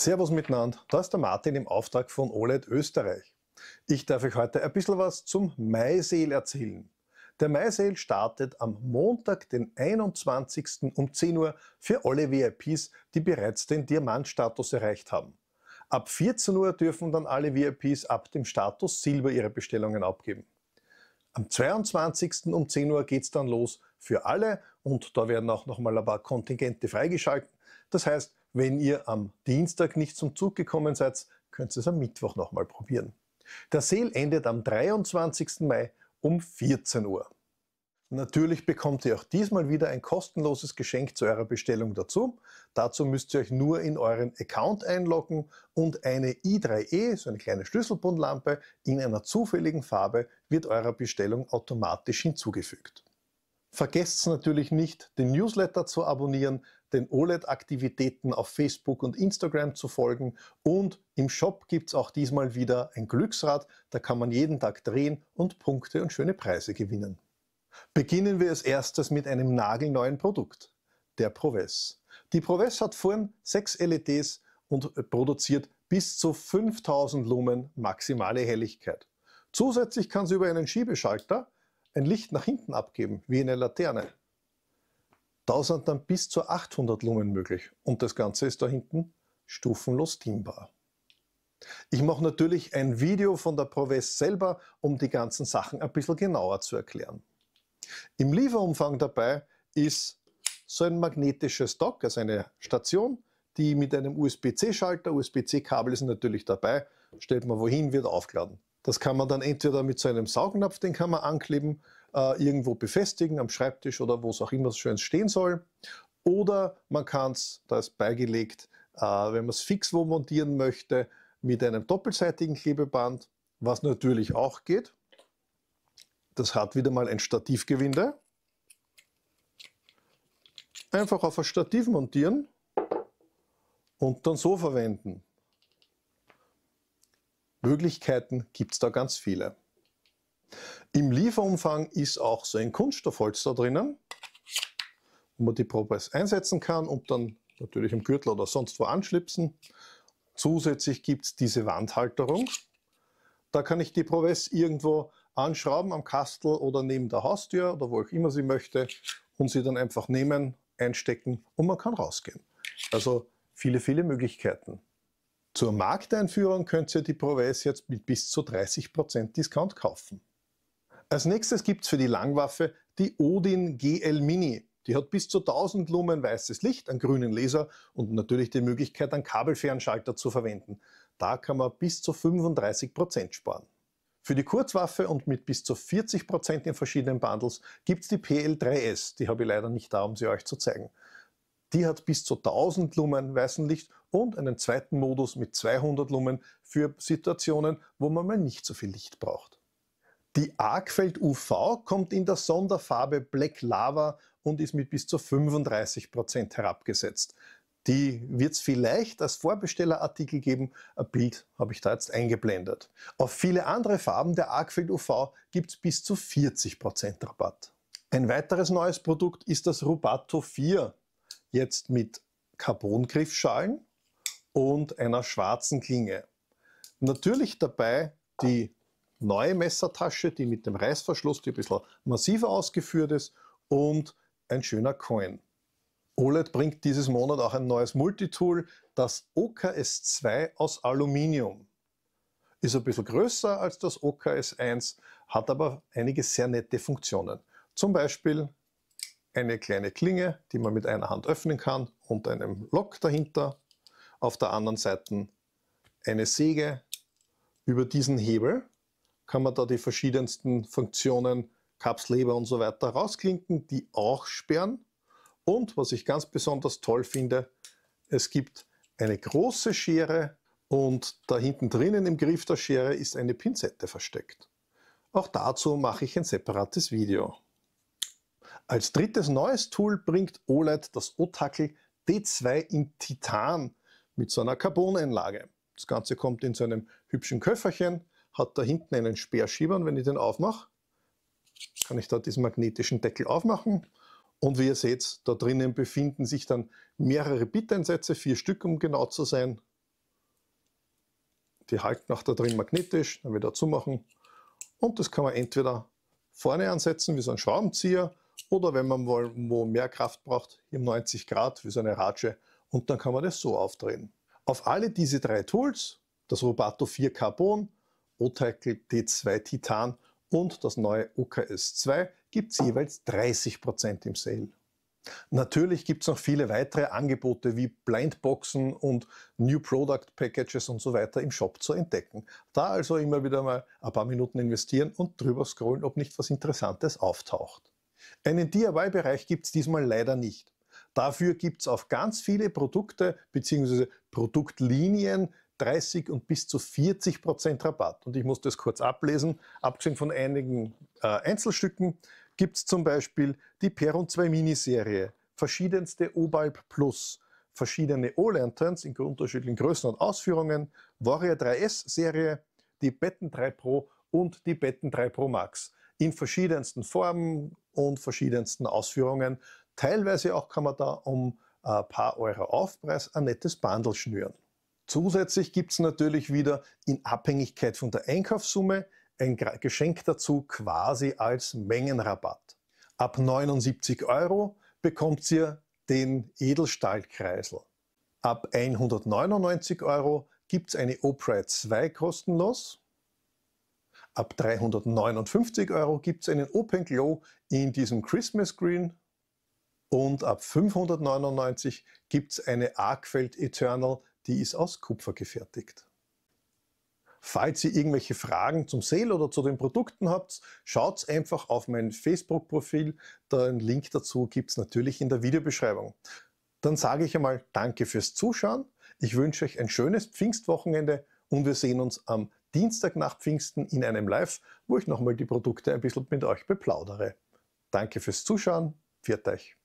Servus miteinander, da ist der Martin im Auftrag von OLED Österreich. Ich darf euch heute ein bisschen was zum Maiseil erzählen. Der Maiseil startet am Montag, den 21. um 10 Uhr für alle VIPs, die bereits den Diamantstatus erreicht haben. Ab 14 Uhr dürfen dann alle VIPs ab dem Status Silber ihre Bestellungen abgeben. Am 22. um 10 Uhr geht es dann los für alle und da werden auch nochmal ein paar Kontingente freigeschalten. Das heißt, wenn ihr am Dienstag nicht zum Zug gekommen seid, könnt ihr es am Mittwoch nochmal probieren. Der Sale endet am 23. Mai um 14 Uhr. Natürlich bekommt ihr auch diesmal wieder ein kostenloses Geschenk zu eurer Bestellung dazu. Dazu müsst ihr euch nur in euren Account einloggen und eine i3e, so eine kleine Schlüsselbundlampe, in einer zufälligen Farbe wird eurer Bestellung automatisch hinzugefügt. Vergesst natürlich nicht, den Newsletter zu abonnieren, den OLED-Aktivitäten auf Facebook und Instagram zu folgen. Und im Shop gibt es auch diesmal wieder ein Glücksrad, da kann man jeden Tag drehen und Punkte und schöne Preise gewinnen. Beginnen wir als erstes mit einem nagelneuen Produkt, der Proves. Die Proves hat vorn sechs LEDs und produziert bis zu 5000 Lumen maximale Helligkeit. Zusätzlich kann sie über einen Schiebeschalter ein Licht nach hinten abgeben, wie eine Laterne. Da sind dann bis zu 800 Lumen möglich und das Ganze ist da hinten stufenlos dimmbar. Ich mache natürlich ein Video von der Provest selber, um die ganzen Sachen ein bisschen genauer zu erklären. Im Lieferumfang dabei ist so ein magnetisches Dock, also eine Station, die mit einem USB-C-Schalter, USB-C-Kabel ist natürlich dabei, stellt man wohin, wird aufgeladen. Das kann man dann entweder mit so einem Saugnapf, den kann man ankleben, äh, irgendwo befestigen, am Schreibtisch oder wo es auch immer schön stehen soll. Oder man kann es, da ist beigelegt, äh, wenn man es fix wo montieren möchte, mit einem doppelseitigen Klebeband, was natürlich auch geht. Das hat wieder mal ein Stativgewinde. Einfach auf ein Stativ montieren und dann so verwenden. Möglichkeiten gibt es da ganz viele. Im Lieferumfang ist auch so ein Kunststoffholz da drinnen, wo man die Probe einsetzen kann und dann natürlich im Gürtel oder sonst wo anschlipsen. Zusätzlich gibt es diese Wandhalterung. Da kann ich die Provess irgendwo anschrauben am Kastel oder neben der Haustür oder wo ich immer sie möchte und sie dann einfach nehmen, einstecken und man kann rausgehen. Also viele, viele Möglichkeiten. Zur Markteinführung könnt ihr die Provess jetzt mit bis zu 30% Discount kaufen. Als nächstes gibt es für die Langwaffe die Odin GL Mini. Die hat bis zu 1000 Lumen weißes Licht, einen grünen Laser und natürlich die Möglichkeit, einen Kabelfernschalter zu verwenden. Da kann man bis zu 35% Prozent sparen. Für die Kurzwaffe und mit bis zu 40% Prozent in verschiedenen Bundles gibt es die PL3S. Die habe ich leider nicht da, um sie euch zu zeigen. Die hat bis zu 1000 Lumen weißen Licht und einen zweiten Modus mit 200 Lumen für Situationen, wo man mal nicht so viel Licht braucht. Die Argfeld UV kommt in der Sonderfarbe Black Lava und ist mit bis zu 35% Prozent herabgesetzt. Die wird es vielleicht als Vorbestellerartikel geben. Ein Bild habe ich da jetzt eingeblendet. Auf viele andere Farben der Argfeld UV gibt es bis zu 40% Prozent Rabatt. Ein weiteres neues Produkt ist das Rubato 4. Jetzt mit Carbon-Griffschalen und einer schwarzen Klinge. Natürlich dabei die neue Messertasche, die mit dem Reißverschluss, die ein bisschen massiver ausgeführt ist und ein schöner Coin. OLED bringt dieses Monat auch ein neues Multitool, das OKS 2 aus Aluminium. Ist ein bisschen größer als das OKS 1, hat aber einige sehr nette Funktionen. Zum Beispiel eine kleine Klinge, die man mit einer Hand öffnen kann und einem Lock dahinter. Auf der anderen Seite eine Säge über diesen Hebel kann man da die verschiedensten Funktionen, Kapsleber und so weiter rausklinken, die auch sperren. Und was ich ganz besonders toll finde, es gibt eine große Schere und da hinten drinnen im Griff der Schere ist eine Pinzette versteckt. Auch dazu mache ich ein separates Video. Als drittes neues Tool bringt OLED das Otakel D2 in Titan mit so einer Carboneinlage. Das Ganze kommt in so einem hübschen Köfferchen hat da hinten einen Speerschieber und wenn ich den aufmache, kann ich da diesen magnetischen Deckel aufmachen. Und wie ihr seht, da drinnen befinden sich dann mehrere Biteinsätze, vier Stück um genau zu sein. Die halten auch da drin magnetisch, dann wieder zumachen. Und das kann man entweder vorne ansetzen, wie so ein Schraubenzieher, oder wenn man mal wo mehr Kraft braucht, hier 90 Grad, wie so eine Ratsche. Und dann kann man das so aufdrehen. Auf alle diese drei Tools, das Robato 4 Carbon, O-Tackle D2 Titan und das neue OKS 2 gibt es jeweils 30% im Sale. Natürlich gibt es noch viele weitere Angebote wie Blindboxen und New Product Packages und so weiter im Shop zu entdecken. Da also immer wieder mal ein paar Minuten investieren und drüber scrollen, ob nicht was Interessantes auftaucht. Einen DIY-Bereich gibt es diesmal leider nicht. Dafür gibt es auf ganz viele Produkte bzw. Produktlinien 30 und bis zu 40 Prozent Rabatt. Und ich muss das kurz ablesen. Abgesehen von einigen äh, Einzelstücken gibt es zum Beispiel die Peron 2 Miniserie, verschiedenste Obalb Plus, verschiedene O-Lanterns in unterschiedlichen Größen und Ausführungen, Warrior 3S Serie, die Betten 3 Pro und die Betten 3 Pro Max in verschiedensten Formen und verschiedensten Ausführungen. Teilweise auch kann man da um ein äh, paar Euro Aufpreis ein nettes Bundle schnüren. Zusätzlich gibt es natürlich wieder in Abhängigkeit von der Einkaufssumme ein Geschenk dazu quasi als Mengenrabatt. Ab 79 Euro bekommt ihr den Edelstahlkreisel. Ab 199 Euro gibt es eine Oprah 2 kostenlos. Ab 359 Euro gibt es einen Open Glow in diesem Christmas Green. Und ab 599 gibt es eine Arkfeld Eternal die ist aus Kupfer gefertigt. Falls ihr irgendwelche Fragen zum Sale oder zu den Produkten habt, schaut einfach auf mein Facebook-Profil. Den Link dazu gibt es natürlich in der Videobeschreibung. Dann sage ich einmal Danke fürs Zuschauen. Ich wünsche euch ein schönes Pfingstwochenende und wir sehen uns am Dienstag nach Pfingsten in einem Live, wo ich nochmal die Produkte ein bisschen mit euch beplaudere. Danke fürs Zuschauen. Pfiat euch.